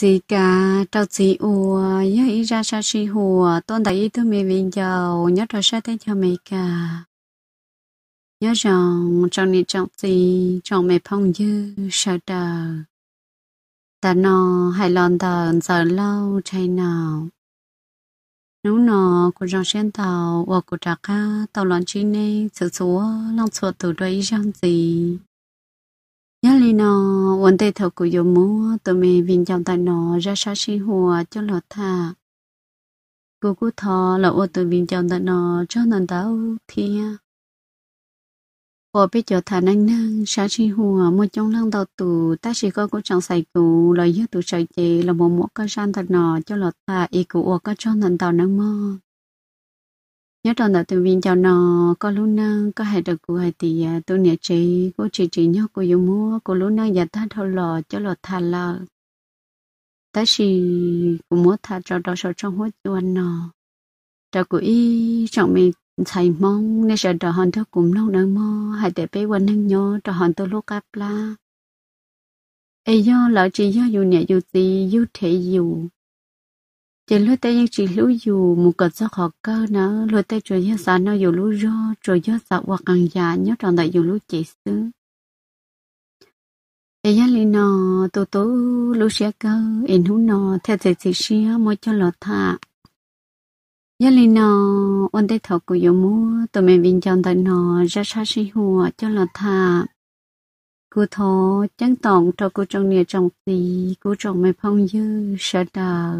chỉ cả trâu chỉ u nhớ ý ra sa si hùa tôn đại ý tôi mì vinh giàu nhớ trò sa thế cho mì cả nhớ rằng trong niệm trọng gì trọng mẹ phong dư sợ đờ ta nó hãy lòn tờ giờ lâu chay nào nếu nó của dòng sen tàu hoặc của trà ca tàu lòn chi nê sự số lòng chuột từ đây rằng gì nhớ li nó vấn đề thật của dù mũ tụi mình viên trong tay nó ra sao sinh hoạt cho lọt thà cô cô thọ là ô tụi mình trong tay nó cho nên tao thiên ô biết cho thà năng năng sao sinh hoạt một trong lăng đầu tụ ta chỉ có cô chẳng xài cụ là giữa tụ sợi chị là một mũ cơ san thật nó cho lọt thà ý cụ ô có cho nên tao năng mơ nhớ trong đó tụi mình cho nó có lúc nào có hai được cụ hai tỷ à, tôi nhớ chị cô chị chị nhớ cô yêu mua cô lúc nào giờ thắt thôi lò cho lò thà là ta chỉ cũng muốn thà cho đó sợ trong hốt cho anh nó đó cụ ý trong mình thầy mong nên sợ đó hòn thơ cũng lâu nữa mò hai để bé quên nâng nhớ đó hòn tôi lúc gặp la ấy do lỡ chỉ do dù nhẹ dù gì dù thể dù chỉ lúc tay chỉ lúc dù một cái giấc học cơ nữa lúc tay chơi nhớ sáng nó dù lúc do chơi nhớ sáng hoặc càng già nhớ tròn đại dù lúc chỉ xứ ấy giá lý nó tổ tổ lúc xe cơ em hú nó theo thế thì xe mới cho lọt thả giá lý nó ôn tay thọ của dù mua tụi mình vinh trong tại nó ra xa xí hùa cho lọt thả cú thọ chẳng tổng cho cú trong nhà trong gì cú trong mày phong dư sợ đời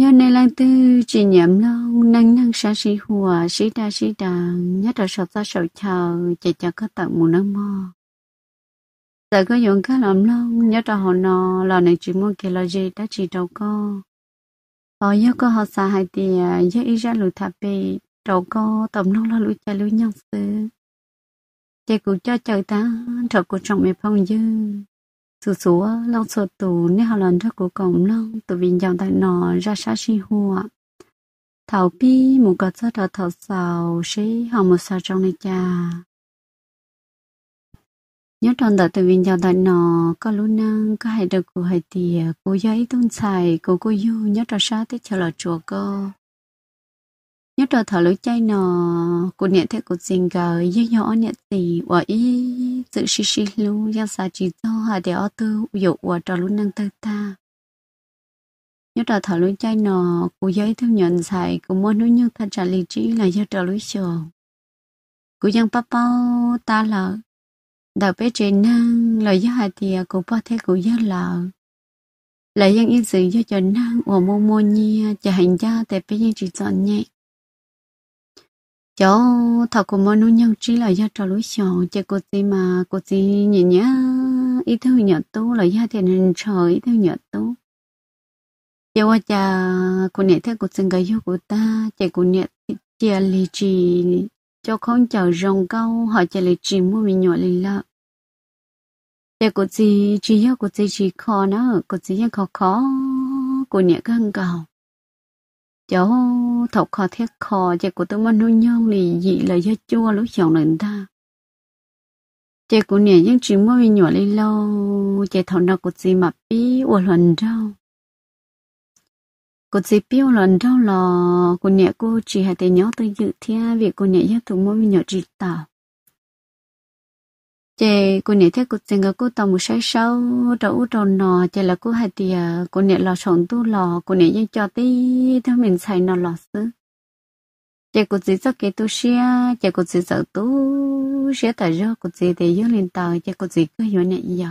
nhớ này lang tư chỉ nhậm long năng năng sa si hùa si đa si đà nhất là sọt ta sọt chờ chạy chờ có tận mùa năng mò giờ có dùng cá làm long nhất là họ nò là này chỉ muốn kể là gì đã chỉ đâu có ở ờ, nhớ có họ xa hai tiền nhớ ý ra lùi thạp bị đâu có tầm nông là lùi chạy lùi nhau sư chạy cụ cho chờ ta thật của trọng mẹ phong dương dù số lâu sợ tù nếu họ lần trước của cổng nông tụ vì dòng tại nọ ra sát sinh hùa thảo bi một cái rất là thảo sào sẽ họ một sao trong này cha nhớ trong tại tụ viên dòng tại nọ có lũ năng có hai được của hai tìa cô giấy tôn xài cô cô yêu nhớ trong sát tới chờ là chùa cơ nhớ trở thở lối chay nọ của nhẹ thế của tình gờ như nhỏ nhẹ tỷ và ý tự xì xì lu giang xa chỉ do hà để ở tư dụ và trò luôn năng tư ta nhớ trở thở lối chay nọ của giấy thương nhận xài của mua núi như ta trả lý trí là do trò lối sổ của giang bao bao ta là đạo bé trẻ năng là do hà tìa của bao thế của giang là là dân yên sự do cho năng của mô mua nhia cho hành gia tại bên dân chỉ chọn nhẹ cháu thọ của món nuôi nhân chỉ là do trò lối sầu chơi cô chị mà cô chị nhỉ nhá ít thứ nhỏ tú là gia tiền hình trời ít thứ nhỏ tú cháu qua cha cô nhẹ thế cô sinh gái yêu của ta chạy cô nhẹ chia lì trì cho không chờ rồng câu họ chạy lì trì mua mình nhỏ lì lợ chạy cô chị chỉ yêu cô chị chỉ khó nó cô chị khó khó cô nhẹ căng cầu cháu thọc khó thiết khó chị của tôi mà nuôi nhân thì dị là do chua lúc chồng lần ta chị của nè nhưng chỉ mới nhỏ lên lâu chị thọc nào của chị mà bí ua lần đâu cô chị biết lần đâu là cô nè cô chỉ hay để nhỏ tôi dự thiên việc cô nè nhớ tụi mỗi nhỏ chỉ tạo chị cô nhớ thế cô tình cô tao một sai sâu trâu trâu nò chị là cô hay thì à, cô nhớ lò sống tu lò cô nhớ như cho tí theo mình xài nò lò xứ chị cô chỉ cho cái tu xia chị cô chỉ sợ tu xia tại do cô chỉ để yêu lên tàu chị cô chỉ cứ hiểu nhẹ nhiều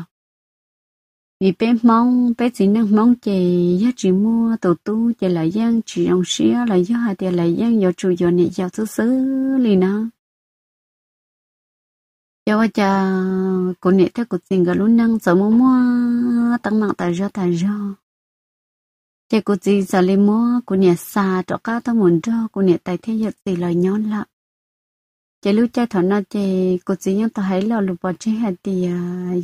vì bé mong bé chỉ năng mong chị giá chỉ mua tổ tu chị lại giang chỉ ông xia lại giá hay thì lại giang do chủ do nhẹ nhiều thứ xứ liền đó cho vợ giờ cô nệ theo cô tình gần lúc năng sớm mua mua tăng nặng tài do tài do chị cuộc gì giờ lên mua cô nệ xa cho cá tao muốn cho cô nệ tài thế giật thì lời nhon lạ chị lúc chơi thọ nó chị cuộc gì nhưng tao thấy là lụp bỏ chơi hạt thì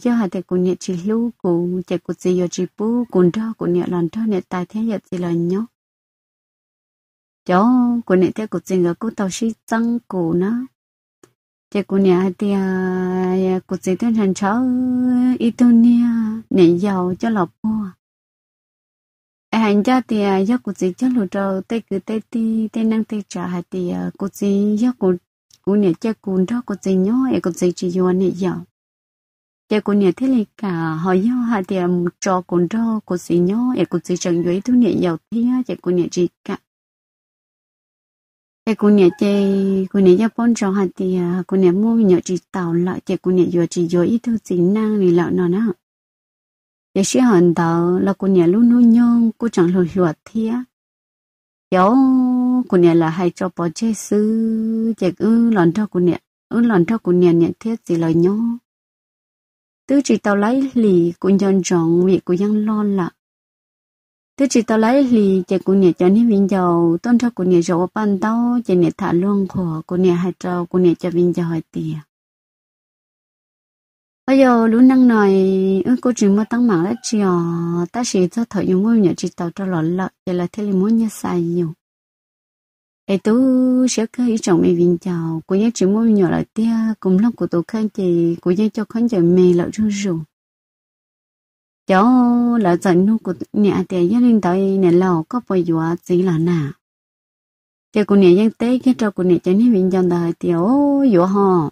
do hạt thì cô nệ chỉ lưu cô chị cuộc gì giờ chỉ bu cô cho cô nệ lần cho nệ tài thế giật thì lời nhon cháu cô nệ theo cô tình cái cô tao sĩ tăng cô nó chị cô nhà thì à, dạ, cô chị tôi thành cháu Italia nè giàu cho lọc bùa hành à, cho thì do cô chị cho lụt trâu tay cứ tay ti tay năng tay trả hay thì à, cô chị do cô cô nhà chơi cún đó cô chị nhó em cô chị chỉ do nè giàu chơi cô nhà thế này cả họ do hay thì cho cún đó cô chị nhó em cô chị chẳng dưới tôi nè giàu thế chơi cô nhà chỉ cả cái cô nhà chơi cô nhà cho bốn cho hạt thì à, cô nhà mua nhỏ chỉ tàu lại chơi cô nhà vừa chỉ vừa ít thứ gì năng thì lọ nó nó giờ sẽ hòn tàu là cô nhà luôn luôn nhon cô chẳng lùi lùi thế, cháu cô nhà là hay cho bỏ chơi sư chơi ư lòn cho cô nhà ư lòn cho cô nhà nhận thiết gì lời nhon tứ chỉ tàu lấy lì cô nhon tròn việc cô dân lo lạ tôi chỉ tao lấy lì chạy cụ nhà cho nên vinh dầu tôn cho cụ nhà ông ban tao chạy nhà thả luôn của cô nhà hai trâu cô nhà cho vinh dầu hai tiền bây giờ lúc năng này ước cô chỉ mua tăng mạng là chỉ ta chỉ cho thợ dùng mua nhà chỉ tao cho lọ lợ giờ là thế là muốn nhà xài nhiều ấy tú sẽ cái chồng mày vinh dầu cô nhớ chỉ mô nhỏ lại tia cũng lúc của tôi khăn chị cô nhớ cho khăn chị mày lợ rung rung cháu là dạy nu của nhà thì gia đình tới nè lò có bao giờ gì là nà cho của nhà dân tế cái trò của nhà cho nên mình chọn đời thì ô dụ họ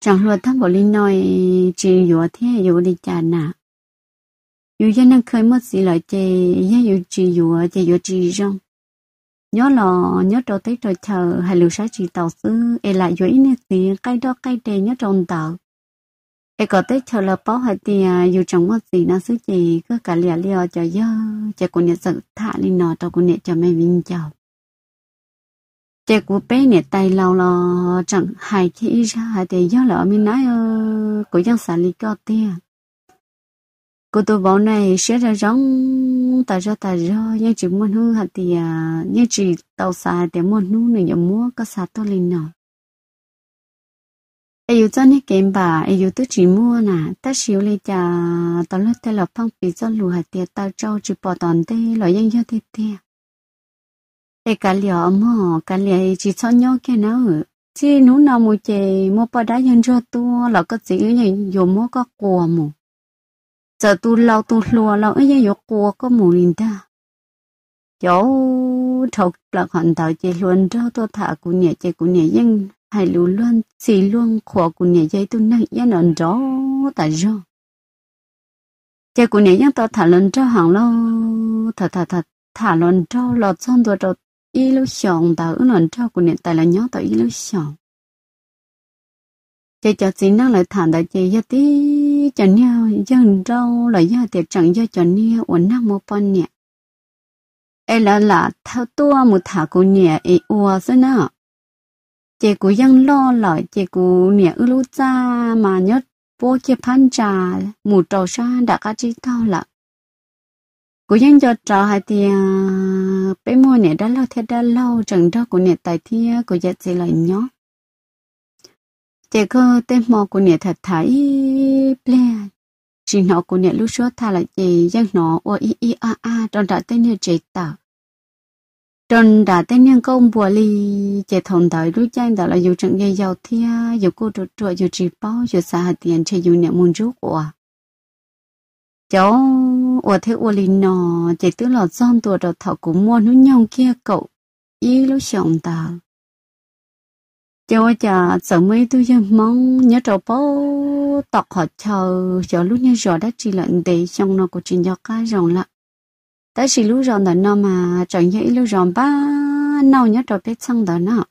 chẳng luật thằng bảo linh nói chỉ dụ thế dụ đi chả nà dụ dân đang khơi mất gì lại chơi, giá dụ chỉ dụ chơi dụ chỉ rong nhớ lo nhớ trâu tới trò chờ hay lưu sát chỉ tàu sư e lại dụ ý nè gì cái đó cái đề nhớ tròn tàu cái có tới chờ là bảo hạt thì dù trong một gì nó sức gì cứ cả lìa lìa cho dơ chạy của nhẹ sự thả lên nó tao của nhẹ cho mẹ vinh chào chạy của bé nhẹ tay lâu lo chẳng hay khi ra thì do là mình nói ờ, của dân xã lý có tiền cô tôi bảo này sẽ ra giống tại ra tại ra nhưng chỉ muốn hư hạt thì à, nhưng chỉ tàu xài để muốn nu này nhớ mua có xài tôi linh nào ai yêu cho nên kém bà ai yêu tôi chỉ mua na, ta xíu lấy cha tao lúc tao lọc phong phí cho lù hạt tiệt tao trâu chỉ bỏ tòn tê loại dân cho tê tê ai cả liều mà cả liều chỉ cho nhau cái nào chỉ nú nào mua chè mua bà đá dân cho tôi là có chỉ như dùng mua có cua mù giờ tôi lâu tôi lùa lâu ấy giờ cua có mù liền ta chỗ thầu là hoàn tàu chỉ luôn cho tôi thả cụ nhẹ chỉ cụ nhẹ nhưng hai lưu luân, xì luân, khó của nhà dây tu nâng yên ẩn rõ tại rõ chạy của nhà yên ta thả lần cho hàng lo thả thả thả thả lần cho lọt xong rồi rồi y lúc xong ta ứng lần cho của nhà tài là nhớ tao y lúc xong chạy cho xin năng lại thả đại chạy yết tí cho nhau dân rau lại yết tiệt chẳng yết cho nhau ổn năng một phần nhẹ ai là là thao tua một thả của nhà ấy ua thế nào chị cũng dân lo lại chị cũng nhẹ ưu cha mà nhớ vô chị phan trà mù trầu xa đã cá chi tao lạ cũng dân cho trò hai thì bé mua nhẹ đã lâu thế đã lâu chẳng đó cũng nhẹ tại thì cũng dạy chị lại nhó chị cơ tên mò của nhẹ thật thấy ple chỉ nó của nhẹ lúc số thà là chị dân nó ô y y a a trong trại tên nhẹ chị tạo trần đã tên nhân công bùa ly chạy thông tới rút chân đó là dù trận gây giàu thia dù cô trộn trộn dù trì bao dù xa hạt tiền chơi dù niệm môn rút của cháu ở thế ở lì nọ chạy tứ lọt son tua đầu thọ cũng mua nút nhau kia cậu ý lúc chồng ta cháu chả sợ mấy tôi dân mong nhớ trò bao tọc họ chờ chờ lúc nhớ rõ đã chỉ lận để trong nó của chuyện cho cá rồng lặng ta chỉ lúc rộng đó nó mà chẳng nhớ lúc rộng ba nào nhớ trò biết chăng đó nó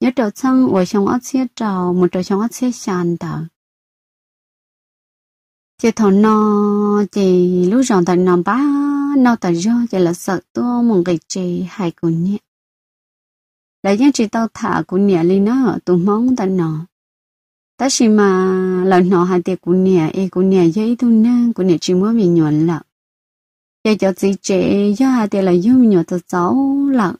nhớ trò chăng ở trong ớt xe trò một trò trong ớt xe sàn đó chỉ thọ nó chỉ lúc rộng đó nó ba nào tờ do chỉ là sợ tôi một cái chỉ hai của nhé lại nhớ chỉ tao thả của nhẹ lên nó tụi mong tao nó ta chỉ mà lần nó hai tiệc của nhẹ e của nhẹ dây tôi nè của nhẹ chỉ muốn bị nhuận lợn giờ cho chị trẻ do hai tiền là yêu nhỏ từ cháu là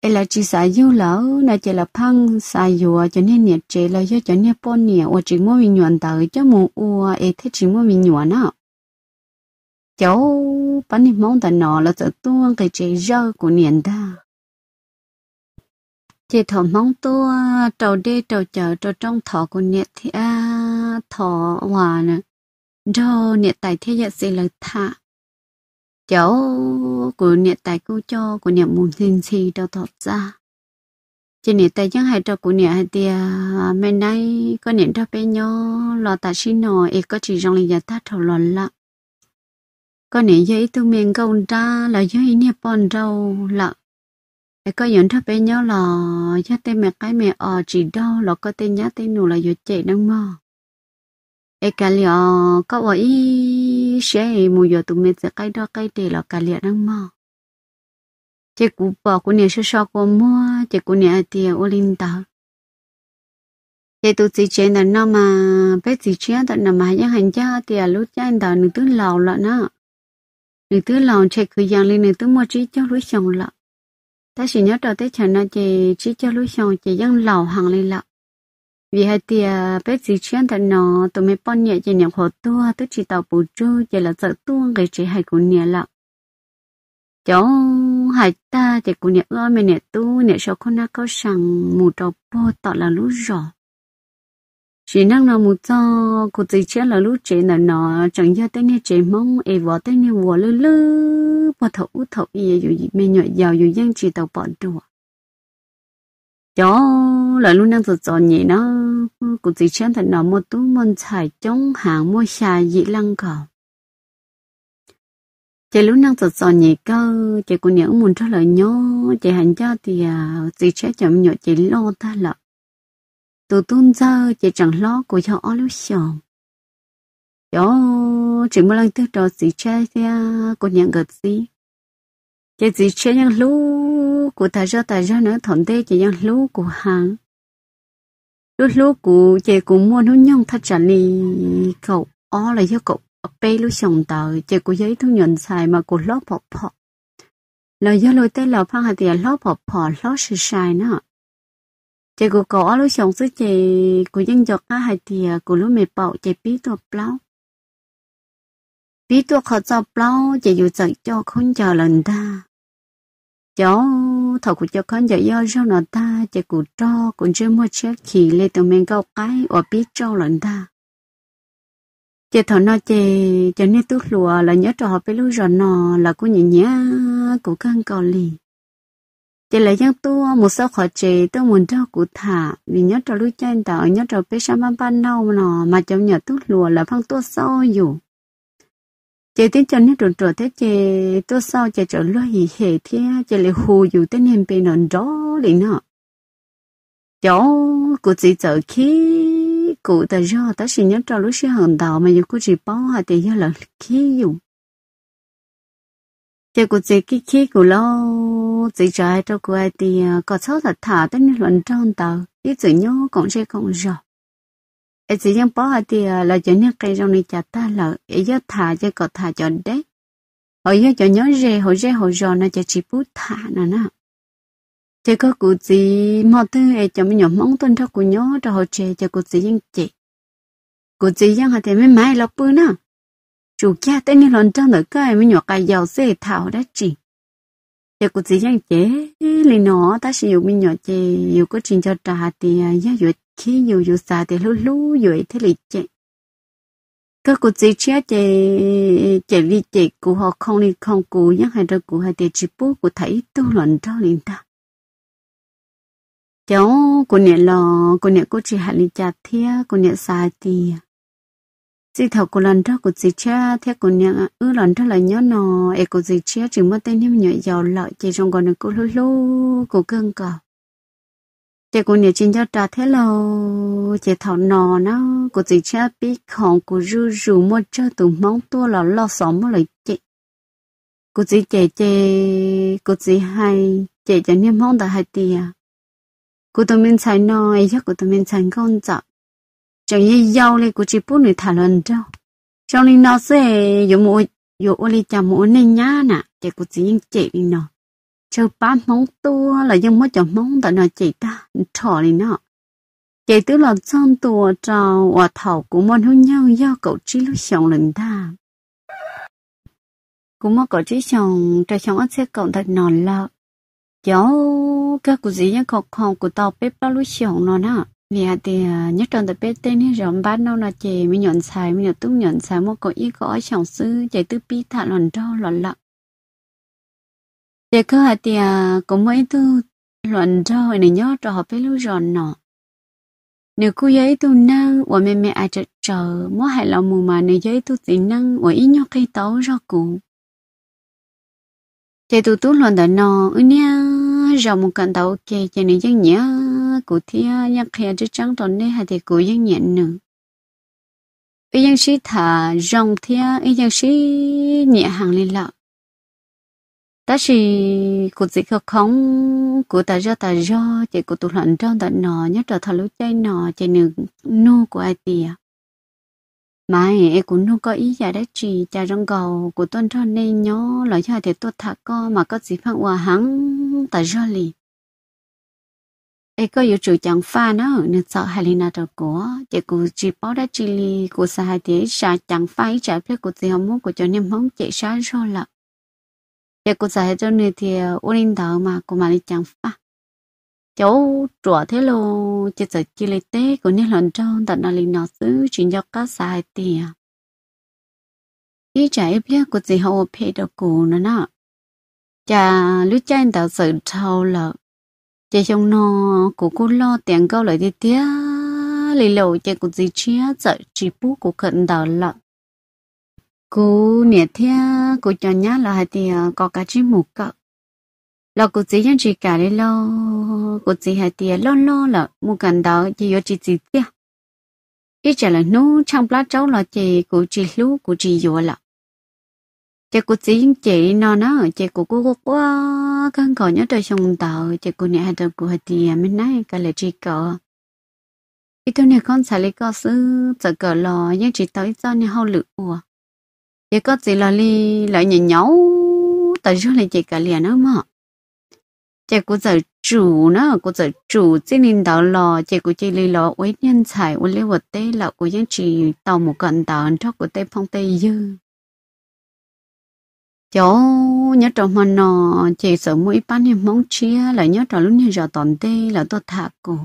ấy là chị xài yêu lâu, là chị là phăng xài yêu à, cho nên nhiệt chị là do cho nên bón nhiệt và chị mua mình nhuận tới cho mua u ấy thế chị mua mình nhuận nào cháu bán đi mong tận nó là tự tuôn cái chị rơ của niệm ta chị thọ mong tua trầu đi trầu chờ trầu trong thọ của niệm thì à thọ hòa nè do niệm tại thế giờ là thà cháu của niệm tài cứu cho của niệm muốn xin xì đâu thật ra trên niệm tài chẳng hay cho của niệm hay tia mấy nay có niệm cho bé nhỏ lo tài sinh nọ ít có chỉ trong linh ta thầu lòn lạ có niệm giấy tu miền công ra là giấy niệm bòn rau lạ có những cho bé nhỏ là cho tên mẹ cái mẹ ở chỉ đâu là có tên nhá tên nụ là dễ chạy đang mơ ai cả liệu có ý xe mua giờ tụi mình sẽ cái đó cái để là cả liệt đang mò chị cụ bỏ cô nè sơ sơ cô mua chị cụ nè thì ô linh tao chị tụi chị chơi đàn nào mà bé chị chơi đàn nào mà những hành gia thì lúc chơi đó nữ tứ lầu lọ nó nữ tứ lầu chơi cứ giang lên nữ tứ mua chỉ cho lối xong lọ ta chỉ nhớ trở tới chẳng là chị chỉ cho lối xong chị giang lầu hàng lên lọ vì hai tia bé gì chuyện thật nó tôi mới bọn nhẹ cho nhập hồ tua tôi chỉ tàu bù chu chỉ là sợ tua người chỉ hai của nhẹ lọ cháu hai ta chỉ của nhẹ lo mình nhẹ tu nhẹ sau con đã có sẵn mù trò bò tọ là lú rõ chỉ năng là mù cho của gì chuyện là lú chế là nó chẳng ra tên nhẹ chế mong e vợ tên nhẹ vợ lư lư bò thấu thấu gì dù gì mình nhẹ giàu dù dân chỉ tàu bọn đùa cháu là luôn năng tự chọn nhẹ nó cụ chỉ chân thật nó một tú môn thải chống hàng mua xà dị lăng cầu chị lúc năng thật giòn nhị cơ chị cũng nhớ muốn trả lời nhớ chị hẳn cho thì chị à, sẽ chậm nhọ chị lo ta lợi từ tuôn giờ chị chẳng lo của cho ó lúc xong đó chị mới lần thứ đó chị sẽ thì cô nhận gật gì chị chị sẽ nhận lúc của ta ra ta ra nữa thọn tê chị nhận lúc của hàng lúc lúc cụ chị cũng muốn hôn nhông thật chẳng đi cậu ó là cho cậu bê lúc chồng tờ chị cụ giấy thu nhận xài mà cụ lóp bọc phọ là do lôi tay là phan hà tiền lóp bọc phọ lóp sự xài nữa chị cụ cậu ó lúc chồng sức chị cụ dân giọt á hà tiền cụ lúc mệt bọc chị bí tuột blau bí tuột khó cho blau chị dù dậy cho không chờ lần ta cháu thọ của cho con giờ do cho nó ta chỉ cụ cho cũng chưa mua chiếc khỉ lên tụi mình câu cái ở biết cho lần ta chị thọ nó chị cho nên tút lùa là nhớ trò họ bé lúc rồi nó là cô nhìn nhá của căn cò lì chị lại dân tu một số khỏi chị tôi muốn cho cụ thả vì nhớ trò lúc cho anh ta nhớ trò bé sáng ban ban đâu nó mà trong nhà tút lùa là phăng tu sâu dù chị tin chân nên trộn trộn thế chị tôi sao chị trở lo gì hệ thế chị lại hù dù tên em bên nó đó liền nọ cháu của chị trở khi cụ ta do ta xin nhớ cho lúc xe hàng đầu mà dù cụ chỉ bao hà thì do là khi dùng chị cụ chỉ cái khi cụ lo chỉ trái cho cụ ai thì có sáu thật thả tên luận trong tàu ít chữ nhớ còn chơi còn rõ ấy chỉ những bỏ thì là cho những cây rong này chặt ta là ấy giờ thả cho có thả cho đấy ở giờ cho nhớ rề hồi rề hồi rò nó cho chỉ bút thả nó nè chỉ có cụ gì mà thứ ấy cho mình nhỏ mong tuân theo cụ nhớ cho họ trẻ cho cụ gì những chị cụ gì những hạt thì mới mai lọc bự nè chủ cha tên như lần trong nữa cái mới nhỏ cái giàu dễ thảo đã chỉ cho cụ gì những chế lên nó ta sử dụng mình nhỏ chế dù có trình cho trà thì ờ, giá dụ khi nhiều dù xa thì lú lú rồi thế lịch chạy các cụ chỉ chia chạy chạy vì chạy cụ họ không đi không cụ nhắc hai đứa cụ hai để chỉ bố cụ thấy tu luận cho liền ta cháu cụ niệm lò cụ niệm cụ chỉ hạt đi chặt thia cụ niệm xa thì chỉ thầu cụ lần đó cụ chỉ chia thế cụ niệm ư lần đó là nhớ nò e cụ chỉ chia chỉ mất tên nhớ nhỏ giàu lợi chạy trong còn cụ lú lú cụ cưng cờ chị cũng nhiều chuyện cho trả thế lo chị thảo nò nó cô chị cha biết hòn cô rú rú mua cho từ mong tua là lo xóm mua lời chị cô chị chị chị cô chị hay chị chẳng niệm mong đã hay tiền à cô tụi mình xài nói chắc cô tụi mình xài con chợ chẳng như giàu thì cô chỉ bốn người thảo luận cho trong linh nó sẽ dùng một dùng ô li chả một nên nhá nè chị cô chị nhưng chị đi nó chờ ba mong tua là dân mới chờ mong tại nó chị ta trò này nọ chị tứ là chân tua trò và thầu của muốn hữu nhau do cậu trí lúc chồng lần ta cũng muốn cậu trí chồng cho chồng ăn xe cậu thật nòn lợ cháu các cụ gì nhá khóc không của tàu bếp bao lúc chồng nó nọ vì thì à, nhất trong tập bếp tên hết rồi bán đâu là chị mình nhận xài mình nhận tung nhận xài một cậu ý có chồng sư chị tứ pi thả lần trâu lần lợn để dạ, cơ hạt thì à, cũng mấy tu luận cho hồi này nhớ cho họ phải lưu giòn nọ nếu cô giấy tu năng và mẹ mẹ ai chờ chờ mỗi hai lòng mù mà nếu giấy tu tính năng và ít nhóc cây tấu cho cụ thế tu tu luận đó nọ ư nha rồi một cận tàu kề cho nên dân nhớ cụ thì nhắc kia chứ trắng tuần đây hay thì cụ dân nhận nữa ý dân sĩ thả rong thia ý dân sĩ nhẹ hàng lên lợn ta chỉ cụ dịch không không cụ ta do ta do chỉ cụ tụ lận trong ta nọ nhớ trở thằng lũ chay nọ chỉ nương nô của ai tìa mà em cũng nô có ý giả đấy chỉ cha rong cầu của tuân cho nên nhớ lời cha thì tôi thả co mà có gì phang hòa hắn ta do lì em có yêu chủ chẳng pha nó nên sợ hai lina trò của chỉ cụ chỉ bảo đấy chỉ lì của sa hai thế sa chẳng pha ý trả phép của gì không muốn của cho nên mong chạy sáng rồi lận 结果在这里的我领导嘛，我嘛的讲法，cháu ờ, trọ thế lô chỉ giờ chỉ lấy tế của nên lần trong tận là linh xứ chuyện cho các sai tiền à. ý trái biết của gì hậu phê đồ cụ nó nọ chả lúc cha sự thâu lợ chỉ trong nó của cô lo tiền câu lại đi tía lì lầu chỉ của gì chia sợ chỉ bú của cận đào lợ cú nè thia cú cho nhá là hai thì có cả chim một cậu là cú chỉ nhân chỉ cả đi lo cú chỉ hai thì lo lo là một gần đó chỉ có chỉ chỉ tia ít chả là nô trong lá cháu là chỉ cú chỉ lú cú chỉ dừa là chỉ cú chỉ chỉ nó nó chỉ cú cú quá căng cỏ nhớ đời sông tàu chỉ cú nè hai đầu cú hai thì mình nói cái là chỉ cậu ít thôi nè con xài lấy con sư chỉ cỡ lò nhưng chỉ tới cho nè hao lựu ủa chỉ có gì là li lại nhìn nhau tại chỗ này chỉ cả liền nữa mà chỉ cũng giờ chủ nó cũng giờ chủ chỉ nên đào lò chỉ cũng chỉ li lò với nhân tài với lấy vật tê là cũng vẫn chỉ tàu một cận tàu cho của tê phong tê dư chỗ nhớ trong mà nó chỉ sợ mỗi ban em mong chia là nhớ trong lúc này giờ toàn tê là tôi thả cổ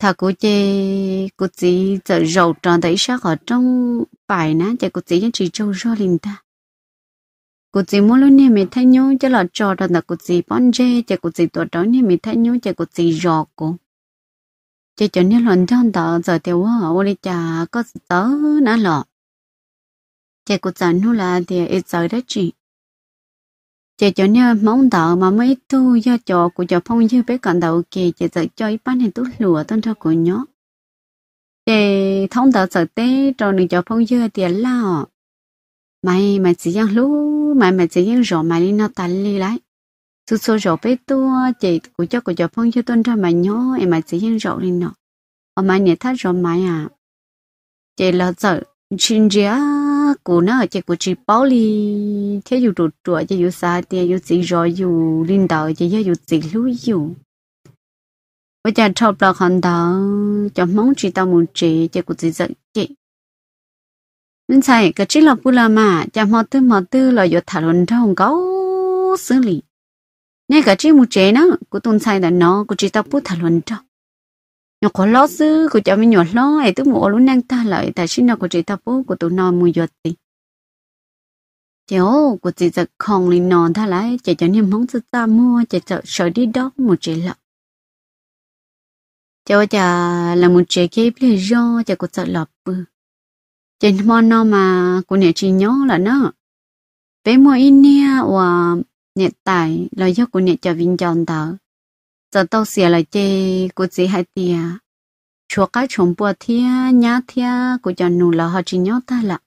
thà cô chị cô chị giờ giàu tròn thấy sao họ trong bài ná chả cô chỉ chỉ châu rô linh ta cô chị muốn luôn niệm thay nhau cho là cho tròn là cô chị bón chê chả cô chỉ tuổi đó niệm thay nhau chị cô chị rò cô chị cho nên lần trong đó giờ tiêu quá ô đi cha có tớ ná lọ chị cô chẳng nu là thì ít giờ đó chị chị cho nên mong đợi mà mấy tu do cho của cho phong như bé còn đầu kì chị dạy cho ít bán thì tốt lùa tôn cho của nhó chị thông đạo sợ tế cho nên cho phong như tiền lao mày mày chỉ giang lú mày mày chỉ giang rõ mày đi nó tàn đi lại số số rõ bé tu chị của cho của cho phong như tôn cho mày nhó em mày chỉ giang rõ đi nó ở mày nhớ thắt rõ mày à chị là sợ chuyên gia cô cũ chỉ có chỉ bảo li thế dù trụ trụ chỉ dù xa tiền dù chỉ rồi dù linh đạo chỉ dù chỉ lưu dù bây giờ chọc là hòn đó cho mong chỉ tao muốn chỉ chỉ có chỉ dạy. chỉ nên sai cái chỉ là bu là mà cho mò tư mò tư là dù thả luận trong câu xử lý nên cái chỉ muốn chỉ nó của tuần sai là nó của chỉ tao bu thả luận trong nó có lo sư của cháu mình nhỏ lo ấy tôi mua luôn năng ta lại tại sinh nào của chị ta bố của tụi nó mua giọt gì cháu của chị giật không liền nón ta lại chị cháu niềm mong sư ta mua chị cháu sợ đi đó một chị lọ cháu chả là một chị kia bây giờ cháu của sợ lọp bự chị mò nó mà của nhà chị nhớ là nó bé mua in nia và nhà tài là do của nhà cháu vinh chọn tao giờ tao xia lại chê của chị hai tia chùa cái chồng bùa thia nhá thia của cho nụ là họ chỉ nhớ ta là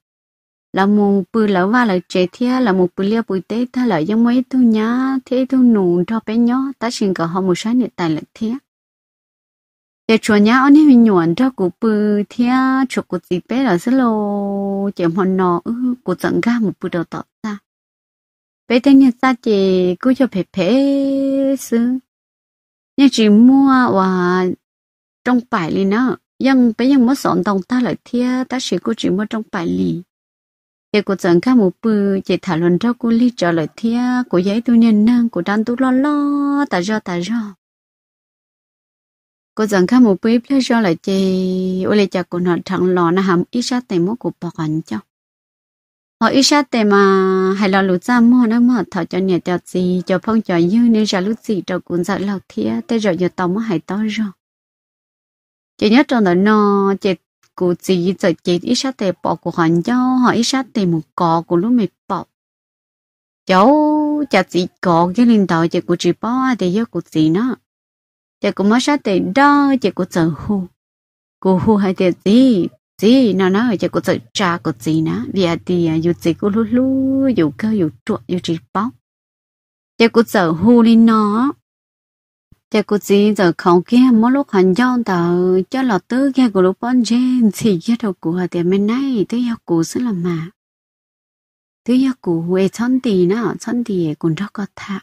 là mù bự là va là chê thia là mù bự lia bự tế ta là giống mấy tu nhá thế tu nụ cho bé nhớ ta xin cả họ một sáng để tài lực thia để chùa nhá ông ấy nhuận cho cụ bự thia chùa cụ chị bé là sẽ lô chèm họ nọ cụ tận ga một bự đầu tọt ta bé thế nhà ta chỉ cứ cho bé bé xứ nhưng chỉ mua và trong bài lì nó nhưng bây giờ mới sọn đồng ta lại thia ta chỉ cô chỉ mua trong bài lì thì cô chẳng khác một bữa chỉ thảo luận cho cô lý trở lại thia cô giấy tôi nhân năng cô đang tôi lo lo ta do ta do cô chẳng khác một bữa pleasure lại chị ôi lại chả cô nói thẳng lo, nó hàm ít sát tay mốt của bọn cho họ ờ, ít sát tệ mà hay là lúc ra mua nó mà thọ cho nhà cho gì cho phong cho như nên ra lúc gì cho cuốn dạo lọc thia thế rồi giờ tao mới hay to rồi chỉ nhớ trong đó nó chỉ cụ gì giờ chỉ ít sát tệ bỏ của họ cho họ ít sát tệ một cọ của lúc mình bỏ cháu chả chỉ có cái linh đạo chỉ của chị bỏ thì do cụ gì nó chỉ cũng mới sát tệ đó chỉ của chờ hù cụ hù hay tiền gì gì nó nói cho cô sợ cha cô gì nè vì à thì à, dù gì cô lú lú dù cơ dù chuột dù chỉ bóc cho cô sợ hù lên nó cho cô gì giờ không kia mỗi lúc hành giòn tờ cho là tứ kia của lúc bọn trên thì kia đầu của hà tiền bên này tới yêu cụ sẽ làm mà tới yêu cụ huệ chân thì nó chân thì cũng rất có thà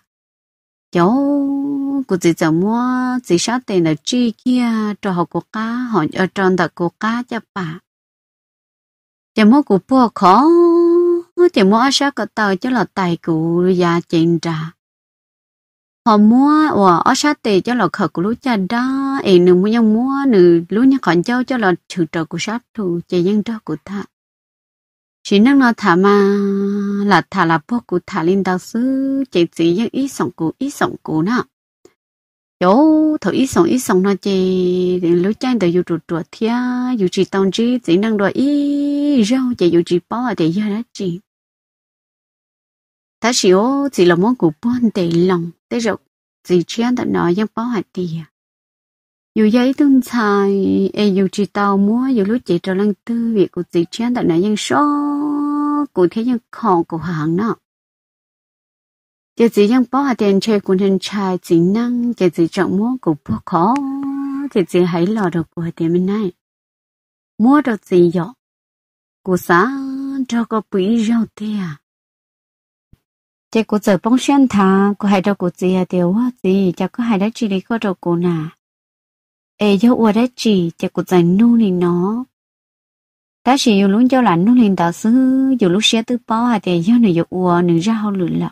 cháu của chỉ giờ mua chỉ sao tiền là chi kia cho họ của cá họ ở trong đặc của cá cho bà chỉ mua của bố khó chỉ mua sao có tờ cho là tài của già tiền trả họ mua và ở sát tiền cho là khờ của lũ cha đó em nửa mua nhau mua nửa lũ nhau khỏi châu cho là trừ trợ của sát thủ chỉ nhân đó của ta chỉ năng nó thả mà là thả là bố cụ thả lên đau sư chỉ chỉ những ý sống cụ ý sống cụ nọ 有头一送一送那些，人路站的有住住天，有只当只只能着一绕，也有只包啊的一那只。但是哦，只了蒙古半地冷，但是只这样的那样包啊的呀。有一顿菜，哎，有只到么？有路只着能得，也个只这样的那样少，个天样靠个行呢。giờ chỉ đang bỏ hạt đèn chơi của thân trai chỉ năng giờ chỉ chọn mua của bố khó giờ chỉ hãy lo được của hạt đèn bên này mua được gì vậy của xã cho có bụi rau tê à chị của giờ bông sen thà của hai đâu của chị à điều á gì cho có hai đó chị đi có được của nà ê cho ua đó chị chị của giờ nu này nó ta chỉ yêu luôn cho là nu này đó xứ dù lúc xe tư bao hạt tiền do này yêu ua nửa ra hậu lửa lọc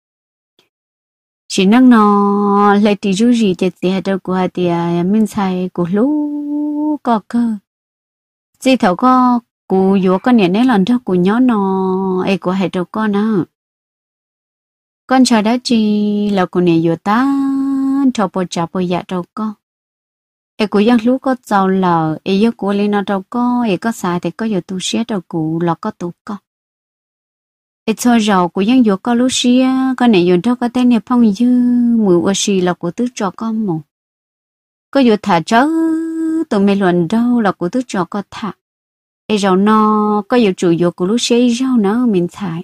chỉ năng nó lại tí rú gì để gì hạt đâu của hạt thì à, mình xài của lú có cơ chỉ thấu có cụ yếu con nhà này lần đó của nhỏ nó ấy của hạt đâu con à, con chờ đã chỉ là của nhà yếu ta cho bộ chả bộ dạ đâu con ấy của dân lú có giàu là ấy yếu của lên nó đâu con, ấy có xài thì có yếu tu sét đâu cụ là có tu con cái cho rau của dân dụ có lúc xí con này dùng cho có tên này phong dư mùi ô xì là của tứ cho con mù có dụ thả chớ tụi mày luận đâu là của tứ cho có thả cái giàu no có dụ chủ dụ của lúc xí giàu nó mình thải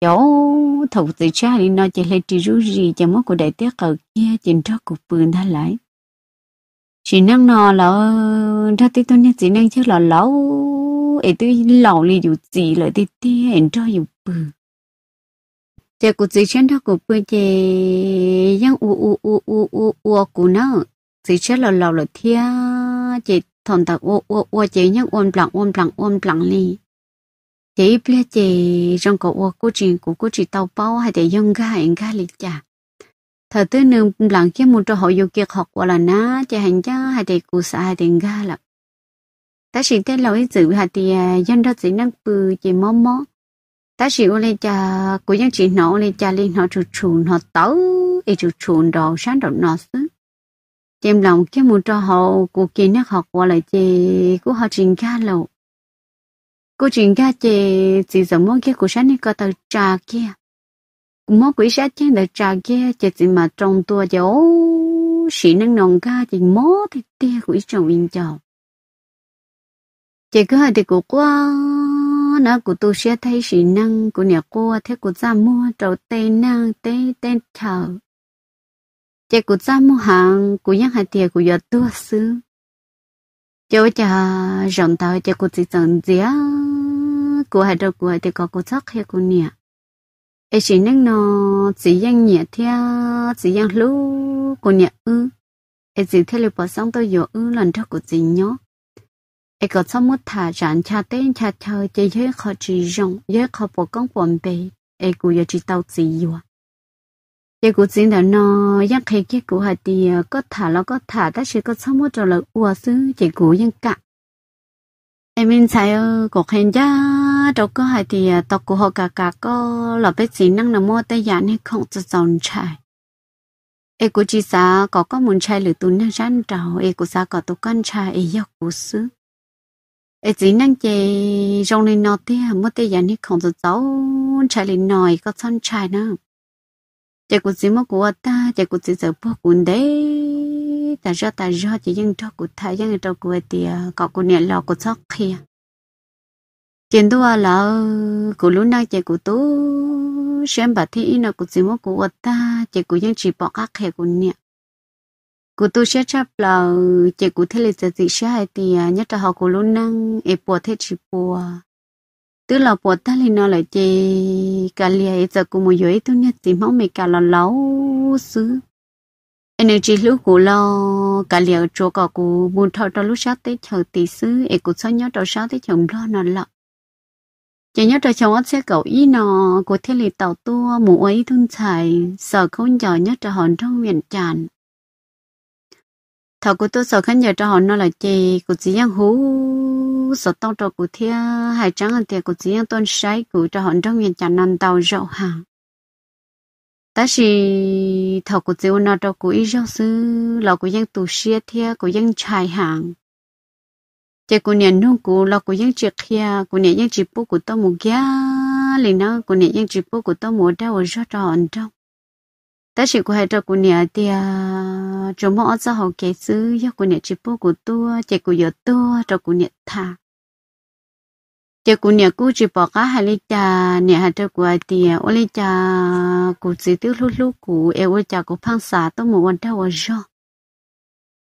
cháu thầu từ cha đi nó chỉ lấy trì rú gì cho mất của đại tiết cầu kia chỉnh cho cục bươn tha lại chỉ năng nó là ra tí tôi nhất chỉ năng chứ là lâu 会对老了有自了的爹人照有不？这个最先他个不的，样呜呜呜呜呜呜古呢，最先了老了天，这同的我我我这样温朗温朗温朗哩。这一边这中国我估计估估计到包还得用个应该理解。thật tư nương làm cái một trò họ yêu kia học qua là na chỉ hành cha hay để cụ xã hay để ga là ta chỉ tên lâu ấy giữ hạt thì dân đó chỉ năng bự chỉ mò mò ta chỉ ô lê cha của dân chỉ nọ lê cha lên họ chủ chủ họ tấu ý chủ chủ đồ sáng đồ nọ xứ chém lòng cái muốn cho họ của kia nhắc học qua lại chê của họ trình ca lâu cô trình ca chê chỉ giờ mong cái của sáng đi có tàu trà kia mong quỷ sát trên tờ trà kia chỉ chỉ mà trong tua chê sĩ năng nòng ca chỉ mó thì tia của ý chồng yên chồng chỉ cứ hai thì của qua nó của tôi sẽ thấy sĩ năng của nhà cô, thấy cô ra mua trầu tê năng tê tê chờ chỉ của ra mua hàng của nhắc hai tiền của giờ tua sư chỗ cha rộng tao chỉ của chỉ tận dĩa của hai đầu của hai thì có của chắc hay của nhà ấy sĩ năng nó chỉ dân nhẹ theo chỉ dân lú của nhà ư ấy chỉ theo lời bỏ xong tôi giờ ư lần trước của chỉ nhóc 一个草木塔上车灯车头，这一个之中，一个不讲准备，一个也知道自由啊。一个真的呢，一开一个还的，个塔了个塔，但是个草木着了，我是一个人干。em mình thấy cuộc hẹn ra đâu có hai thì tao cũng học cả cả có là biết gì năng là mua tay giản hay không cho dòng trai em cũng chỉ xa có có muốn trai lửa tu năng rắn trầu cũng xa có tu con trai em yêu cố xứ ấy chỉ năng chế trong lên nó thế mất thời gian thì không được cháu chạy lên nồi có chân chạy nữa chị cũng gì mất của ta chị cũng gì giờ bỏ cuốn đấy ta ra ta ra chỉ những cho của ta những cho của thì có của nhà lo của cháu kia chuyện đó là ờ, của lúc nay chị của tú xem bà thi nó cũng gì mất của ta chị cũng những chỉ bỏ các hệ của nhà cụ tu sẽ chấp là chị cụ thế lịch sử gì sẽ hay thì à, nhất là họ cụ luôn năng ép bùa thế chỉ bùa tức là bùa ta lên nó lại chị cả lìa giờ cụ một dưới tu nhất thì máu mày cả là lâu xứ anh chỉ lúc cụ lo cả lìa chỗ cả cụ buồn thọ trong lúc sát tới chờ tí xứ e cụ sao nhớ trong sát tới chồng lo nó lọ chị nhớ trong cháu sẽ cậu ý nó cụ thế lịch tàu tua mũ ấy thun xài sợ không giờ nhất là hòn trong miền tràn thảo của tôi sợ khán giả cho họ nó là chị của chị giang hú sợ tao cho của thia hai trắng ăn tiền của chị giang tôn sái của cho họ trong miền chả nằm tàu rộng hàng ta chỉ thảo của chị nó cho của ý giáo sư là của giang tù xia thia của giang trai hàng chị của nhà nông của là của giang triệt kia của nhà giang chỉ bố của tôi một gia liền nó của nhà giang chỉ bố của tôi một đau ở rõ tròn trong 但是过还照顾年的啊，周末我只好给子要过年直播过多，结果要多照顾年他。结果年过直播个还哩家年还照顾的，我哩家过子都噜噜过，哎我家过胖啥都没问到我热。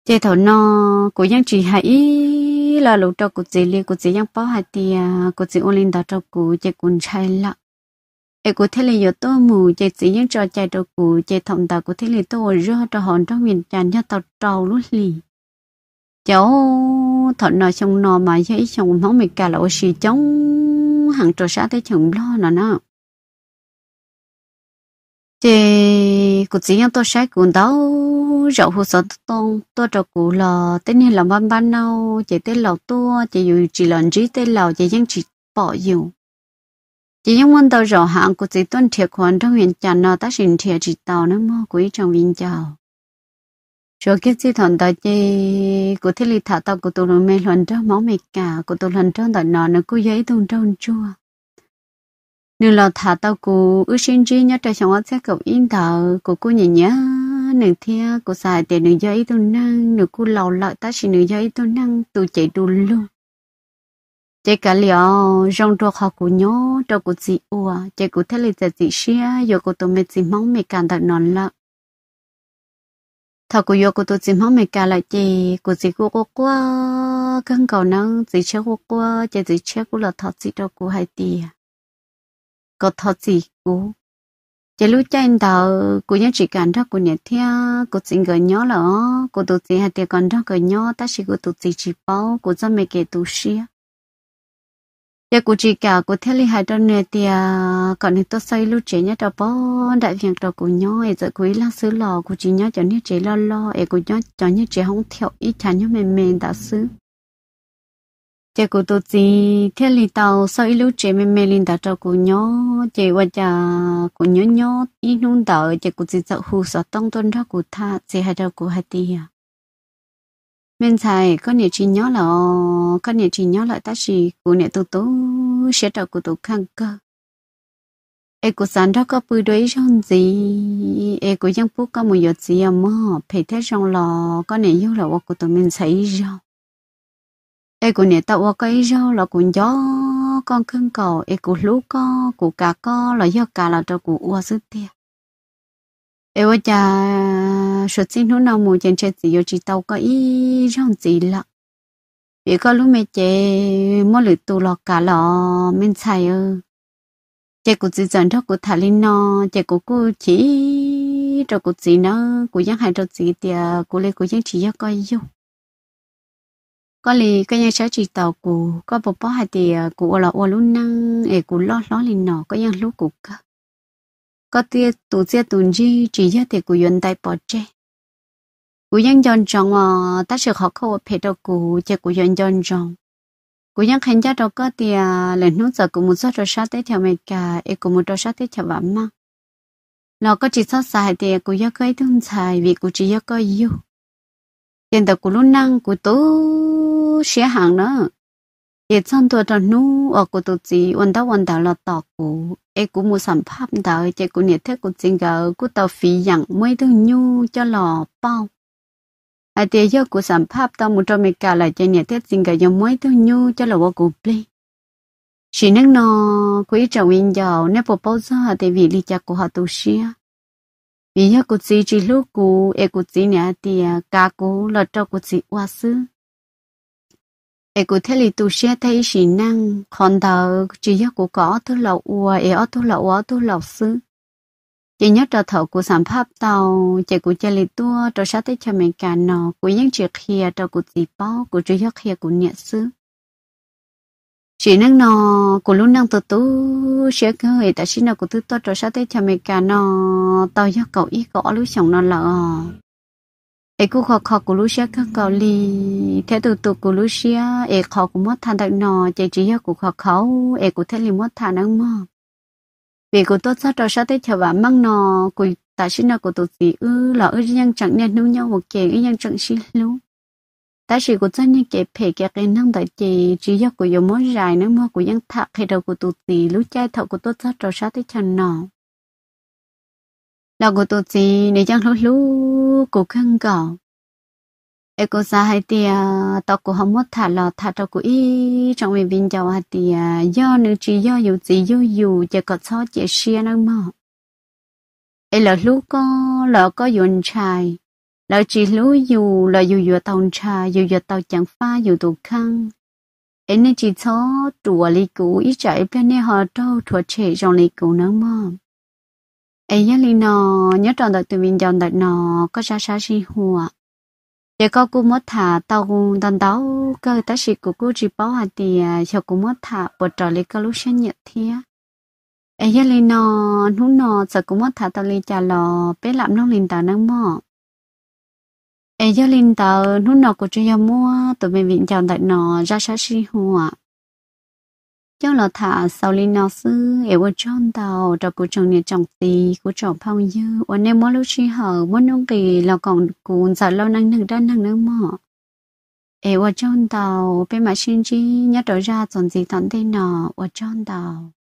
这头呢，过样只还一啦，路照顾子哩，顾子样包还的啊，顾子我领导照顾，结果拆了。ai có thể là do tôi mù chạy sĩ những trò chạy đồ cụ chạy thòng đạo có thể là tôi rửa cho hòn trong miền tràn cho tàu trâu lúc lì cháu thợ nọ trong nò mà giấy trong máu mình cả là oxy chống hàng trò xã thế chẳng lo nó nó chị cụ chỉ nhau tôi sai cụ đâu rậu hồ sơ tông tôi trò cụ là tên này là ban ban đâu chạy tên lầu tôi chạy dù chỉ lần dưới tên lầu chạy vẫn chỉ bỏ dùng chỉ những môn tàu rõ hạng của chỉ tuân theo khoản trong huyện chả nó ta sinh thiệt chỉ tàu nó mơ quý trong viên chào cho cái chỉ thằng ta chỉ của thiết lý thả tàu của tụi nó mê luận trong máu mệt cả của tụi lần trong tại nó nó cứ giấy tung trong chua nếu là thả tao của ước sinh chi nhớ trời sống sẽ cầu yên thở của cô nhỉ nhá nửa thia của xài tiền nửa giấy tung năng nửa cô lầu lợi ta chỉ nửa giấy tung năng tụi chạy đùn luôn chế cả liệu rong đồ học của nhau, đồ của chị ua chế của thế lý giải chị xia giờ của tôi mới chị mong mẹ càng đặt nón lợ thọ của giờ của tôi chị mong mẹ càng lại chế của chị của cô qua cân cầu nắng chị chế của qua chế chị chế của là thật chị đồ của hai tì có thọ chị của chế lúc trên đầu của những chị càng đó của nhà thia của chị người nhó là của tôi chỉ hay tiếc còn đó người nhó ta chỉ của tôi chỉ chỉ bao của cho mẹ kể tôi xia giờ dạ, cụ chỉ cả cụ theo lý hai đơn này thì còn nên tôi xây lúc chế nhá cho bó đại viện cho cụ nhó ấy giờ cụ là xứ lò cụ chỉ nhớ cho như chế lo lo ấy cụ nhớ cho như chế không theo ít chả nhó mềm mềm đã xứ giờ cụ tôi chỉ theo lý tàu xây lúc chế mềm mềm linh đã cho cụ nhớ chế và giờ cụ nhớ nhớ ít nung đợi giờ cụ chỉ sợ hù sợ tông tuân cho cụ tha chế hai cho cụ hai tia mình xài có nhiều chuyện nhỏ là có nhiều chuyện nhỏ là ta chỉ của nhiều tụ tụ sẽ trở của tụ khăn cơ ai của sản đó có bùi đối trong gì ai của dân phúc có một giọt gì mà phải thế trong lò có nhiều yêu là của tụi mình xài rồi ai của nhiều tàu có ý rồi là cũng gió con khưng cầu ai của lũ có của cả có là do cả là cho của uo sức tiệt em ơi cha sợ xin hú nào mù chân chết gì vô chỉ tàu có ý rong gì lọ vì có lúc mẹ chế mỗi lượt tù lọ cả lọ mình xài ơ chế cụ chỉ dần cho cụ thả lên nó chế cụ cụ chỉ cho cụ chỉ nó cụ giang hai cho chỉ thì cụ lấy cụ giang chỉ cho coi yêu có lì cái nhà cháu chỉ tàu cụ có bộ bó hai thì cụ là ô luôn năng ê cụ lo lo lên nó có giang lúc cụ cả có tiết tổ tia tồn chi chỉ giá thì của dân tại bỏ chế của dân chọn chọn à ta sẽ học câu phê đồ của chế của dân chọn chọn của dân khánh giá đó có tia ờ, lệnh nút giờ của một số trò sát tế theo mệt cả e của một trò sát tế theo vạm mà nó có chỉ sót xài thì của dân cái thương xài vì của chỉ dân có yêu tiền tập của lúc năng của tố sẽ hàng nữa là 也唱多着努，我古都只闻到闻到了大鼓。e cú mua sản phẩm đó chạy cú nhiệt thiết cú chính gờ cú tàu phí dặn mấy thứ nhu cho lò bao à thì giờ cú sản pháp tao một trong mấy cả là chạy nhiệt thiết sinh gờ cho mấy thứ nhu cho lò bao cú plei chỉ nước nó quý trọng in giàu nếp bộ bao giờ thì vì lý chắc của họ tu xia vì giờ cú chỉ chỉ lúc cú e cú chỉ nhà thì cả à, cú lọt cho cú chỉ hoa sư ai cụ thể là tu sĩ thấy sĩ năng còn đầu chỉ nhớ cụ có tu lậu ua ai ở tu lậu ở tu lậu sư chỉ nhớ trở thở của sản pháp tàu chỉ của chơi lì tua trở sát tới cho mình cả nọ cụ những chuyện kia trở cụ gì bao cụ chỉ nhớ kia cụ nhẹ sư chỉ năng nọ cụ luôn năng tự tu sẽ cơ hội tại xin nào cụ tự tu trở sát tới cho mình cả nọ tàu nhớ cậu ý cỏ lúc sống nó lợ ai cũng khó khó của lúc xưa các cậu li theo tụ tụ của lúc xưa ai khó cũng mất thằng đặc nọ chỉ chỉ hiệu của khó khó ai cũng thấy li mất thằng năng mà vì của tôi sao trò sao tới chờ bạn mang nọ của ta xin nào của tụi gì ư là ư nhân chẳng nên nung nhau một kẻ ư nhân chẳng xin luôn ta chỉ của chân nhân kẻ phê kẻ cái năng tại chỉ chỉ do của dòng mối dài nữa mà của dân thạc hay đầu của tụi gì lúc trai thọ của tôi sao trò sao tới chờ nọ là cụ tổ chị này chẳng lúc lúc cô khăn gạo e cô xa hai tia tóc cô không mất thả lò thả cho cô y trong miền biên châu hai tia do nữ chị do dù chị do dù chỉ có cho chị xia năng mà e là lúc có là có dọn trai là chỉ lúc dù là dù dù tàu trai dù dù tàu chẳng pha dù tụ khăn e nên chỉ cho tụa lý cũ ý chạy bên này họ đâu thuộc trẻ trong lý cũ năng mà ấy nhớ linh nọ nhớ tròn đợi tụi mình chọn đợi nọ có sao sao gì hùa giờ dạ, có cô mất thả tàu cũng đàn đáo cơ ta chỉ của cô chỉ bảo hạt thì cho cô mất thả bỏ trò lấy cái lúc sinh nhật thia ấy nhớ linh nọ nú nọ giờ cô mất thả tàu lấy trả lò bé làm nông linh tàu năng mò ấy nhớ linh tàu nú nọ của chị mua tụi mình viện chọn đợi nọ ra sao gì hùa cho là thả sau linh nó sư ở ở trong tàu cho cô chồng nhà chồng tì cô chồng phong dư ở nơi mỗi lúc chi hở mỗi nông kỳ là còn cuốn sợ lâu năng nâng đơn năng nâng mỏ ở ở trong tàu bên mà sinh chi nhớ trở ra còn gì tận thế nọ ở trong tàu